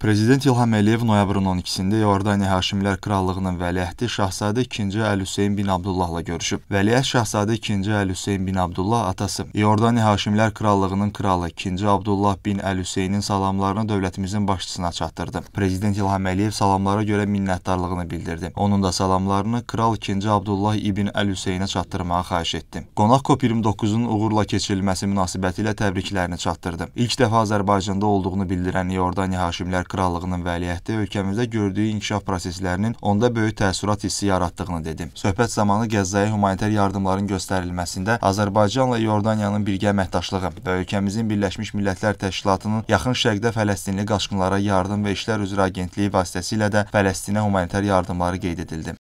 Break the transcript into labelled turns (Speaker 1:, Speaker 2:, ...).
Speaker 1: Prezident İlham Əliyev noyabrın 12-də Yordaniya Haşimlər Krallığının vəliəhdi Şahzadə 2-ci Əl Hüseyn bin Abdullahla görüşüb. Vəliəhd Şahzadə 2-ci Əl Hüseyn bin Abdullah atası Yordaniya Haşimlər Krallığının kralı 2-ci Abdullah bin Əl Hüseynin salamlarını dövlətimizin başçısına çatdırdı. Prezident İlham Əliyev salamlara görə minnətdarlığını bildirdi. Onun da salamlarını kral 2-ci Abdullah ibn Əl Hüseynə çatdırmağı xahiş etdi. Qonaq COP29-un uğurla keçirilməsi münasibətilə təbriklərini çatdırdı. İlk dəfə Azərbaycanda olduğunu bildirən Yordaniya Haşimlər Danimarka Krallığının vəliəhdi ölkəmizdə gördüyü inkişaf proseslərinin onda böyük təəssürat hissi yaratdığını dedi. Söhbət zamanı Qəzzaya humanitar yardımların göstərilməsində Azərbaycanla Yordaniyanın birgə əməkdaşlığı və ölkəmizin Birləşmiş Millətlər Təşkilatının Yaxın Şərqdə Fələstinli qaçqınlara yardım və işlər üzrə agentliyi vasitəsilə də Fələstinə humanitar yardımları qeyd edildi.